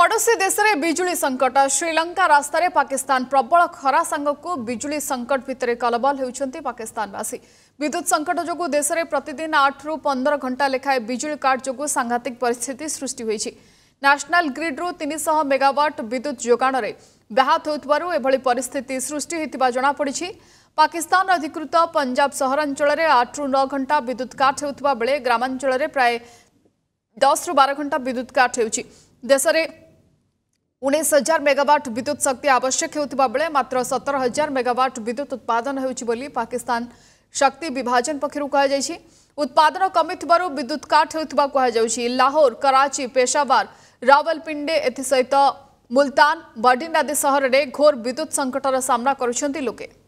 ପଡ଼ୋଶୀ ଦେଶରେ ବିଜୁଳି ସଙ୍କଟ ଶ୍ରୀଲଙ୍କା ରାସ୍ତାରେ ପାକିସ୍ତାନ ପ୍ରବଳ ଖରା ସାଙ୍ଗକୁ ବିଜୁଳି ସଙ୍କଟ ଭିତରେ କଲବଲ ହେଉଛନ୍ତି ପାକିସ୍ତାନବାସୀ ବିଦ୍ୟୁତ୍ ସଙ୍କଟ ଯୋଗୁଁ ଦେଶରେ ପ୍ରତିଦିନ ଆଠରୁ ପନ୍ଦର ଘଣ୍ଟା ଲେଖାଏଁ ବିଜୁଳି କାଟ୍ ଯୋଗୁଁ ସାଂଘାତିକ ପରିସ୍ଥିତି ସୃଷ୍ଟି ହୋଇଛି ନ୍ୟାସନାଲ ଗ୍ରିଡ୍ରୁ ତିନିଶହ ମେଗାୱାଟ୍ ବିଦ୍ୟୁତ୍ ଯୋଗାଣରେ ବ୍ୟାହତ ହେଉଥିବାରୁ ଏଭଳି ପରିସ୍ଥିତି ସୃଷ୍ଟି ହୋଇଥିବା ଜଣାପଡ଼ିଛି ପାକିସ୍ତାନ ଅଧିକୃତ ପଞ୍ଜାବ ସହରାଞ୍ଚଳରେ ଆଠରୁ ନଅ ଘଣ୍ଟା ବିଦ୍ୟୁତ୍ କାଟ୍ ହେଉଥିବା ବେଳେ ଗ୍ରାମାଞ୍ଚଳରେ ପ୍ରାୟ ଦଶରୁ ବାର ଘଣ୍ଟା ବିଦ୍ୟୁତ୍ କାଟ୍ ହେଉଛି ଦେଶରେ ଉଣେଇଶ ହଜାର ମେଗାୱାଟ୍ ବିଦ୍ୟୁତ୍ ଶକ୍ତି ଆବଶ୍ୟକ ହେଉଥିବା ବେଳେ ମାତ୍ର ସତର ହଜାର ମେଗାୱାଟ୍ ବିଦ୍ୟୁତ୍ ଉତ୍ପାଦନ ହେଉଛି ବୋଲି ପାକିସ୍ତାନ ଶକ୍ତି ବିଭାଜନ ପକ୍ଷରୁ କୁହାଯାଇଛି ଉତ୍ପାଦନ କମିଥିବାରୁ ବିଦ୍ୟୁତ୍ କାଟ୍ ହେଉଥିବା କୁହାଯାଉଛି ଲାହୋର କରାଚି ପେଶାୱାର ରାୱଲପିଣ୍ଡେ ଏଥିସହିତ ମୁଲତାନ ବଡ଼ିନ ଆଦି ସହରରେ ଘୋର ବିଦ୍ୟୁତ୍ ସଙ୍କଟର ସାମ୍ନା କରୁଛନ୍ତି ଲୋକେ